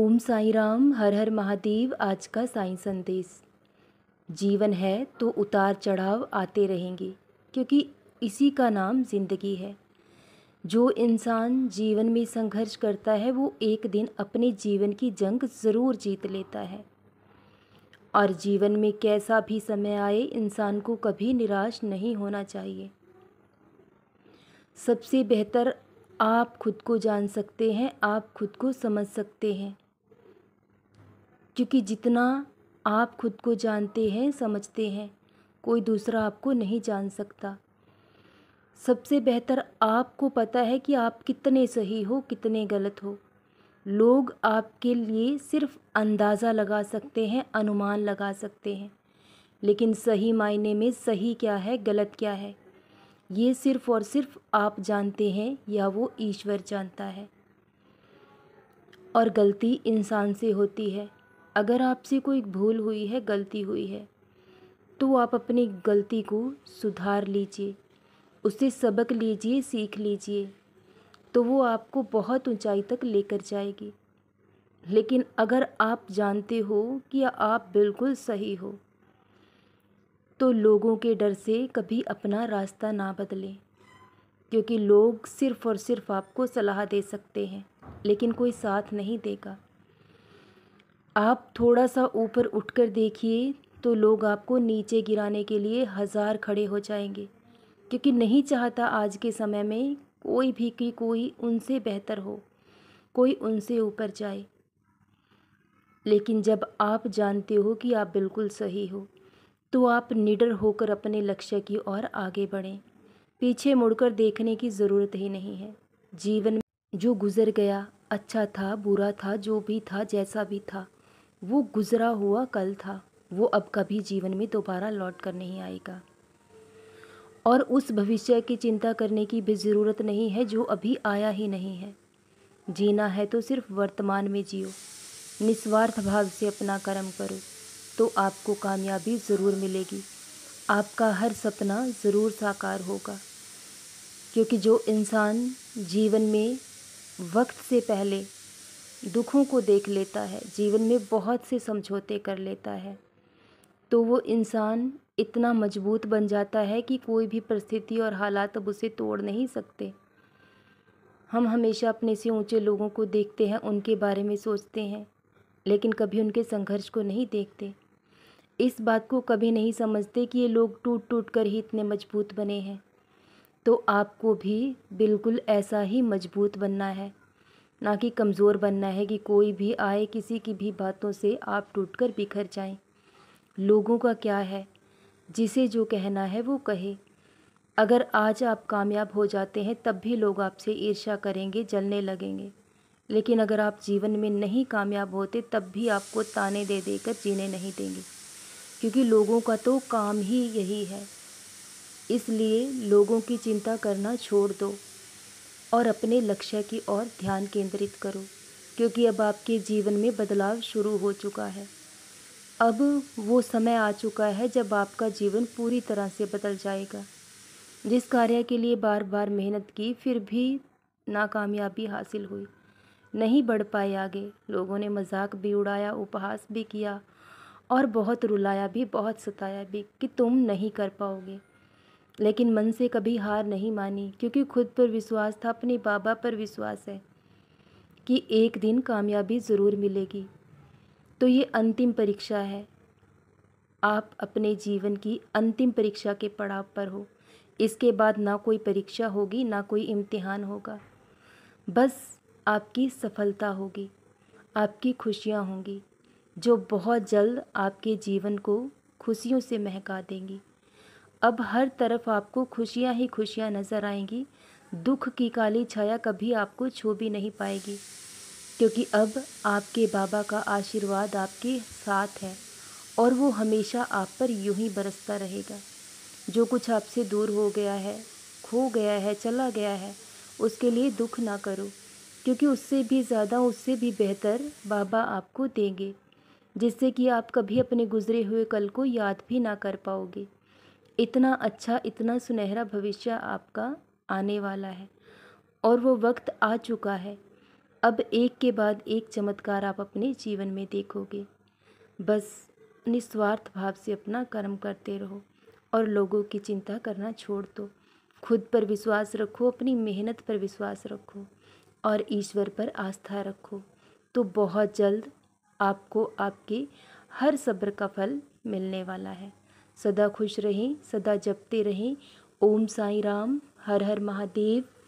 ओम साई राम हर हर महादेव आज का साई संदेश जीवन है तो उतार चढ़ाव आते रहेंगे क्योंकि इसी का नाम जिंदगी है जो इंसान जीवन में संघर्ष करता है वो एक दिन अपने जीवन की जंग ज़रूर जीत लेता है और जीवन में कैसा भी समय आए इंसान को कभी निराश नहीं होना चाहिए सबसे बेहतर आप खुद को जान सकते हैं आप खुद को समझ सकते हैं क्योंकि जितना आप खुद को जानते हैं समझते हैं कोई दूसरा आपको नहीं जान सकता सबसे बेहतर आपको पता है कि आप कितने सही हो कितने गलत हो लोग आपके लिए सिर्फ अंदाज़ा लगा सकते हैं अनुमान लगा सकते हैं लेकिन सही मायने में सही क्या है गलत क्या है ये सिर्फ और सिर्फ आप जानते हैं या वो ईश्वर जानता है और गलती इंसान से होती है अगर आपसे कोई भूल हुई है गलती हुई है तो आप अपनी गलती को सुधार लीजिए उससे सबक लीजिए सीख लीजिए तो वो आपको बहुत ऊंचाई तक लेकर जाएगी लेकिन अगर आप जानते हो कि आप बिल्कुल सही हो तो लोगों के डर से कभी अपना रास्ता ना बदलें क्योंकि लोग सिर्फ़ और सिर्फ आपको सलाह दे सकते हैं लेकिन कोई साथ नहीं देगा आप थोड़ा सा ऊपर उठकर देखिए तो लोग आपको नीचे गिराने के लिए हज़ार खड़े हो जाएंगे क्योंकि नहीं चाहता आज के समय में कोई भी कि कोई उनसे बेहतर हो कोई उनसे ऊपर जाए लेकिन जब आप जानते हो कि आप बिल्कुल सही हो तो आप निडर होकर अपने लक्ष्य की ओर आगे बढ़ें पीछे मुड़कर देखने की ज़रूरत ही नहीं है जीवन में जो गुज़र गया अच्छा था बुरा था जो भी था जैसा भी था वो गुज़रा हुआ कल था वो अब कभी जीवन में दोबारा लौट कर नहीं आएगा और उस भविष्य की चिंता करने की भी ज़रूरत नहीं है जो अभी आया ही नहीं है जीना है तो सिर्फ वर्तमान में जियो निस्वार्थ भाव से अपना कर्म करो तो आपको कामयाबी ज़रूर मिलेगी आपका हर सपना ज़रूर साकार होगा क्योंकि जो इंसान जीवन में वक्त से पहले दुखों को देख लेता है जीवन में बहुत से समझौते कर लेता है तो वो इंसान इतना मजबूत बन जाता है कि कोई भी परिस्थिति और हालात अब उसे तोड़ नहीं सकते हम हमेशा अपने से ऊंचे लोगों को देखते हैं उनके बारे में सोचते हैं लेकिन कभी उनके संघर्ष को नहीं देखते इस बात को कभी नहीं समझते कि ये लोग टूट टूट कर ही इतने मजबूत बने हैं तो आपको भी बिल्कुल ऐसा ही मजबूत बनना है ना कि कमज़ोर बनना है कि कोई भी आए किसी की भी बातों से आप टूटकर बिखर जाएं। लोगों का क्या है जिसे जो कहना है वो कहे अगर आज आप कामयाब हो जाते हैं तब भी लोग आपसे ईर्ष्या करेंगे जलने लगेंगे लेकिन अगर आप जीवन में नहीं कामयाब होते तब भी आपको ताने दे देकर जीने नहीं देंगे क्योंकि लोगों का तो काम ही यही है इसलिए लोगों की चिंता करना छोड़ दो और अपने लक्ष्य की ओर ध्यान केंद्रित करो क्योंकि अब आपके जीवन में बदलाव शुरू हो चुका है अब वो समय आ चुका है जब आपका जीवन पूरी तरह से बदल जाएगा जिस कार्य के लिए बार बार मेहनत की फिर भी नाकामयाबी हासिल हुई नहीं बढ़ पाए आगे लोगों ने मजाक भी उड़ाया उपहास भी किया और बहुत रुलाया भी बहुत सताया भी कि तुम नहीं कर पाओगे लेकिन मन से कभी हार नहीं मानी क्योंकि खुद पर विश्वास था अपने बाबा पर विश्वास है कि एक दिन कामयाबी ज़रूर मिलेगी तो ये अंतिम परीक्षा है आप अपने जीवन की अंतिम परीक्षा के पड़ाव पर हो इसके बाद ना कोई परीक्षा होगी ना कोई इम्तिहान होगा बस आपकी सफलता होगी आपकी खुशियाँ होंगी जो बहुत जल्द आपके जीवन को खुशियों से महका देंगी अब हर तरफ आपको खुशियाँ ही खुशियाँ नज़र आएंगी दुख की काली छाया कभी आपको छू भी नहीं पाएगी क्योंकि अब आपके बाबा का आशीर्वाद आपके साथ है और वो हमेशा आप पर यूं ही बरसता रहेगा जो कुछ आपसे दूर हो गया है खो गया है चला गया है उसके लिए दुख ना करो क्योंकि उससे भी ज़्यादा उससे भी बेहतर बाबा आपको देंगे जिससे कि आप कभी अपने गुजरे हुए कल को याद भी ना कर पाओगे इतना अच्छा इतना सुनहरा भविष्य आपका आने वाला है और वो वक्त आ चुका है अब एक के बाद एक चमत्कार आप अपने जीवन में देखोगे बस निस्वार्थ भाव से अपना कर्म करते रहो और लोगों की चिंता करना छोड़ दो खुद पर विश्वास रखो अपनी मेहनत पर विश्वास रखो और ईश्वर पर आस्था रखो तो बहुत जल्द आपको आपके हर सब्र का फल मिलने वाला है सदा खुश रहें सदा जपते रहें ओम साई राम हर हर महादेव